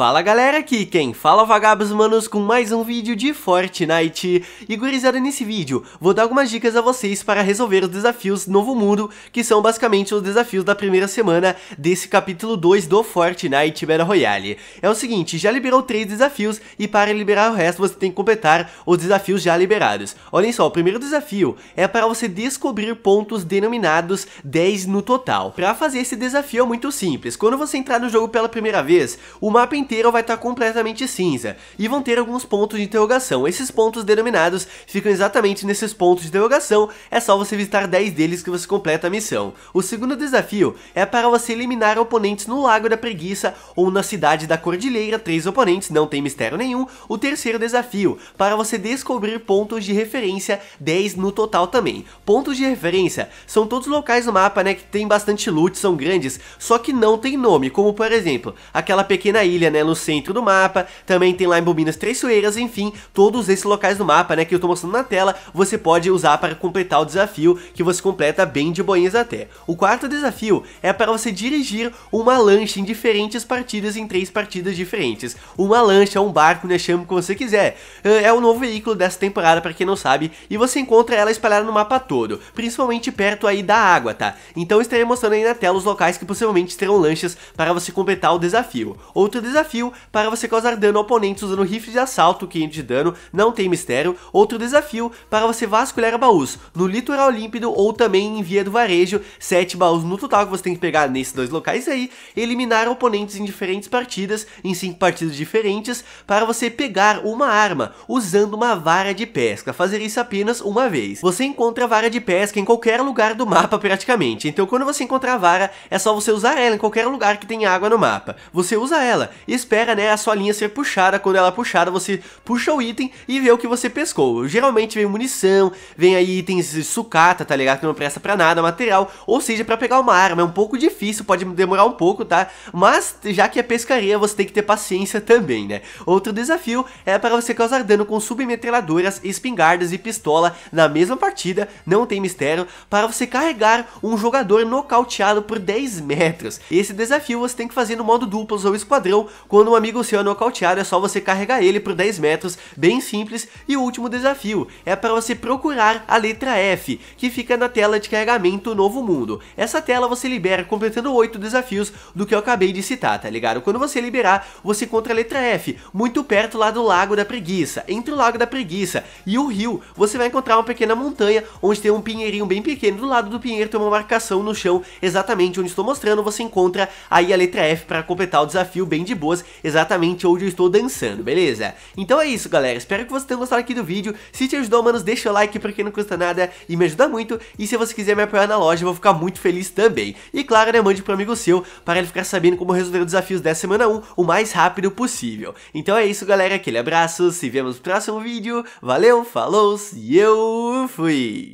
Fala galera, aqui quem fala é vagabos manos com mais um vídeo de Fortnite. E gurizada, nesse vídeo vou dar algumas dicas a vocês para resolver os desafios Novo Mundo, que são basicamente os desafios da primeira semana desse capítulo 2 do Fortnite Battle Royale. É o seguinte, já liberou 3 desafios e para liberar o resto você tem que completar os desafios já liberados. Olhem só, o primeiro desafio é para você descobrir pontos denominados 10 no total. Para fazer esse desafio é muito simples, quando você entrar no jogo pela primeira vez, o mapa inteira vai estar tá completamente cinza, e vão ter alguns pontos de interrogação. Esses pontos denominados ficam exatamente nesses pontos de interrogação, é só você visitar 10 deles que você completa a missão. O segundo desafio é para você eliminar oponentes no Lago da Preguiça ou na Cidade da Cordilheira, três oponentes, não tem mistério nenhum. O terceiro desafio, para você descobrir pontos de referência, 10 no total também. Pontos de referência são todos locais no mapa, né, que tem bastante loot, são grandes, só que não tem nome, como por exemplo, aquela pequena ilha, né, né, no centro do mapa, também tem lá em Bobinas Traiçoeiras, enfim, todos esses locais do mapa, né, que eu tô mostrando na tela, você pode usar para completar o desafio, que você completa bem de boinhas até. O quarto desafio é para você dirigir uma lancha em diferentes partidas, em três partidas diferentes. Uma lancha, um barco, né, chama o que você quiser. Eh, é o novo veículo dessa temporada, para quem não sabe, e você encontra ela espalhada no mapa todo, principalmente perto aí da água, tá? Então eu estarei mostrando aí na tela os locais que possivelmente terão lanchas para você completar o desafio. Outro desafio desafio para você causar dano a oponentes usando rifle de assalto, 500 de dano, não tem mistério. Outro desafio para você vasculhar baús no litoral límpido ou também em via do varejo, 7 baús no total que você tem que pegar nesses dois locais aí, eliminar oponentes em diferentes partidas, em 5 partidas diferentes, para você pegar uma arma usando uma vara de pesca, fazer isso apenas uma vez. Você encontra a vara de pesca em qualquer lugar do mapa praticamente, então quando você encontrar a vara, é só você usar ela em qualquer lugar que tem água no mapa. Você usa ela e espera né, a sua linha ser puxada. Quando ela é puxada, você puxa o item e vê o que você pescou. Geralmente vem munição, vem aí itens de sucata, tá ligado? Que não presta pra nada, material. Ou seja, pra pegar uma arma é um pouco difícil, pode demorar um pouco, tá? Mas já que é pescaria, você tem que ter paciência também, né? Outro desafio é para você causar dano com submetralhadoras, espingardas e pistola na mesma partida, não tem mistério, para você carregar um jogador nocauteado por 10 metros. Esse desafio você tem que fazer no modo duplos ou esquadrão, quando um amigo seu é nocauteado, é só você carregar ele por 10 metros, bem simples. E o último desafio é para você procurar a letra F, que fica na tela de carregamento Novo Mundo. Essa tela você libera completando 8 desafios do que eu acabei de citar, tá ligado? Quando você liberar, você encontra a letra F, muito perto lá do Lago da Preguiça. Entre o Lago da Preguiça e o rio, você vai encontrar uma pequena montanha, onde tem um pinheirinho bem pequeno. Do lado do pinheiro tem uma marcação no chão, exatamente onde estou mostrando, você encontra aí a letra F para completar o desafio bem de boa exatamente onde eu estou dançando, beleza? Então é isso, galera. Espero que vocês tenham gostado aqui do vídeo. Se te ajudou, manos, deixa o like porque não custa nada e me ajuda muito. E se você quiser me apoiar na loja, eu vou ficar muito feliz também. E claro, né, mande para amigo seu para ele ficar sabendo como resolver os desafios dessa semana 1 o mais rápido possível. Então é isso, galera. Aquele abraço. Se vemos no próximo vídeo. Valeu, falou e eu fui!